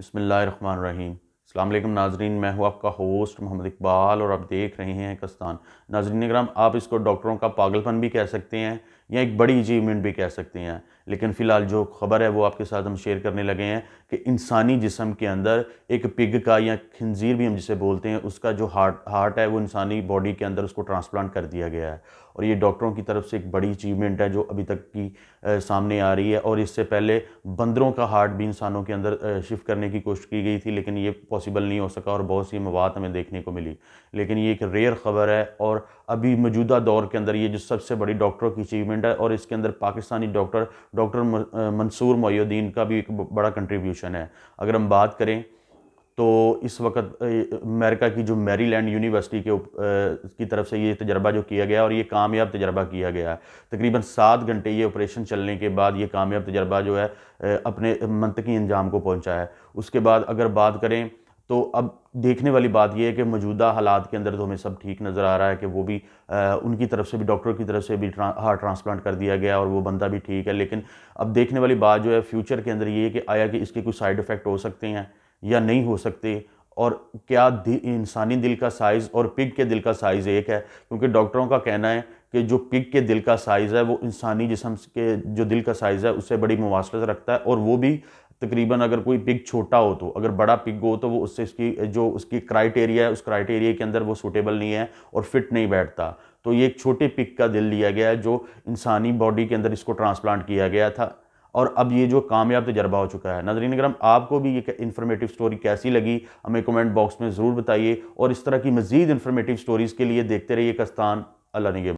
बसमीम अल्लाम नाजरीन मैं हूँ आपका होस्ट मोहम्मद इकबाल और आप देख रहे हैं कस्तान नाजरीन ग्राम आप इसको डॉक्टरों का पागलपन भी कह सकते हैं या एक बड़ी अचीवमेंट भी कह सकते हैं लेकिन फ़िलहाल जो खबर है वो आपके साथ हम शेयर करने लगे हैं कि इंसानी जिसम के अंदर एक पिग का या खंजीर भी हम जिसे बोलते हैं उसका जो हार्ट हार्ट है वो इंसानी बॉडी के अंदर उसको ट्रांसप्लांट कर दिया गया है और ये डॉक्टरों की तरफ से एक बड़ी अचीवमेंट है जो अभी तक की आ, सामने आ रही है और इससे पहले बंदरों का हार्ट भी इंसानों के अंदर शिफ्ट करने की कोशिश की गई थी लेकिन ये पॉसिबल नहीं हो सका और बहुत सी मवाद हमें देखने को मिली लेकिन ये एक रेयर ख़बर है और अभी मौजूदा दौर के अंदर ये जो सबसे बड़ी डॉक्टरों की अचीवमेंट है और इसके अंदर पाकिस्तानी डॉक्टर डॉक्टर मंसूर मोहुद्दीन का भी एक बड़ा कंट्रीब्यूशन है अगर हम बात करें तो इस वक्त अमेरिका की जो मैरीलैंड यूनिवर्सिटी के उप, आ, की तरफ से ये तजर्बा जो किया गया और ये कामयाब तजर्बा किया गया है तकरीबन सात घंटे ये ऑपरेशन चलने के बाद ये कामयाब तजर्बा जो है अपने मनतकी अंजाम को पहुंचा है उसके बाद अगर बात करें तो अब देखने वाली बात यह है कि मौजूदा हालात के अंदर तो हमें सब ठीक नज़र आ रहा है कि वो भी आ, उनकी तरफ से भी डॉक्टर की तरफ से भी ट्रा, हार्ट ट्रांसप्लांट कर दिया गया और वो बंदा भी ठीक है लेकिन अब देखने वाली बात जो है फ्यूचर के अंदर ये है कि आया कि इसके कुछ साइड इफ़ेक्ट हो सकते हैं या नहीं हो सकते और क्या इंसानी दिल का साइज़ और पिग के दिल का साइज़ एक है क्योंकि डॉक्टरों का कहना है कि जो पिग के दिल का साइज़ है वो इंसानी जिसम के जो दिल का साइज़ है उससे बड़ी मुवासलत रखता है और वो भी तकरीबन अगर कोई पिग छोटा हो तो अगर बड़ा पिग हो तो वो उससे इसकी जो उसकी क्राइटेरिया है उस क्राइटेरिया के अंदर वो सूटेबल नहीं है और फिट नहीं बैठता तो ये एक छोटे पिक का दिल लिया गया है जो इंसानी बॉडी के अंदर इसको ट्रांसप्लांट किया गया था और अब ये जो कामयाब तजर्बा हो चुका है नजरीन अगर आपको भी ये इन्फॉर्मेटिव स्टोरी कैसी लगी हमें कमेंट बॉक्स में ज़रूर बताइए और इस तरह की मज़ीद इन्फॉर्मेटिव स्टोरीज़ के लिए देखते रहिए कस्तान अल्लाह ने